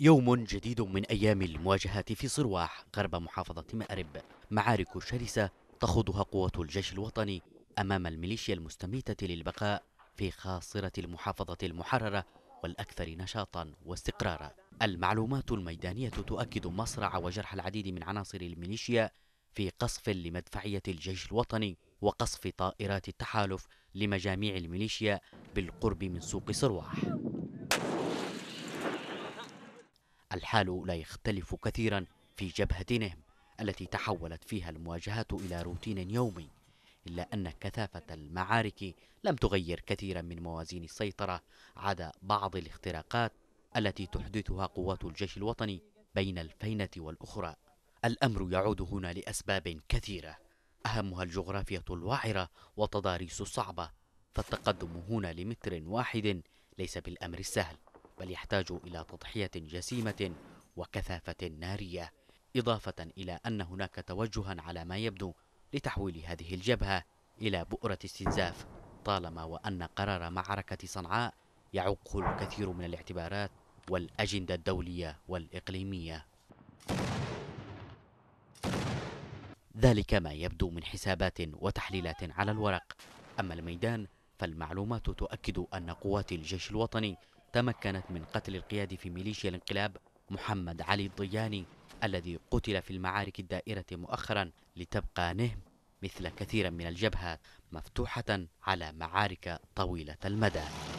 يوم جديد من أيام المواجهات في صرواح غرب محافظة مأرب معارك شرسة تخوضها قوة الجيش الوطني أمام الميليشيا المستميتة للبقاء في خاصرة المحافظة المحررة والأكثر نشاطا واستقرارا المعلومات الميدانية تؤكد مصرع وجرح العديد من عناصر الميليشيا في قصف لمدفعية الجيش الوطني وقصف طائرات التحالف لمجاميع الميليشيا بالقرب من سوق صرواح الحال لا يختلف كثيرا في جبهتهم التي تحولت فيها المواجهات إلى روتين يومي إلا أن كثافة المعارك لم تغير كثيرا من موازين السيطرة عدا بعض الاختراقات التي تحدثها قوات الجيش الوطني بين الفينة والأخرى الأمر يعود هنا لأسباب كثيرة أهمها الجغرافية الوعرة وتضاريس الصعبة فالتقدم هنا لمتر واحد ليس بالأمر السهل بل يحتاج إلى تضحية جسيمة وكثافة نارية إضافة إلى أن هناك توجها على ما يبدو لتحويل هذه الجبهة إلى بؤرة استنزاف طالما وأن قرار معركة صنعاء يعوقه الكثير من الاعتبارات والأجندة الدولية والإقليمية ذلك ما يبدو من حسابات وتحليلات على الورق أما الميدان فالمعلومات تؤكد أن قوات الجيش الوطني تمكنت من قتل القيادي في ميليشيا الانقلاب محمد علي الضياني الذي قتل في المعارك الدائرة مؤخرا لتبقى نهم مثل كثير من الجبهات مفتوحة على معارك طويلة المدى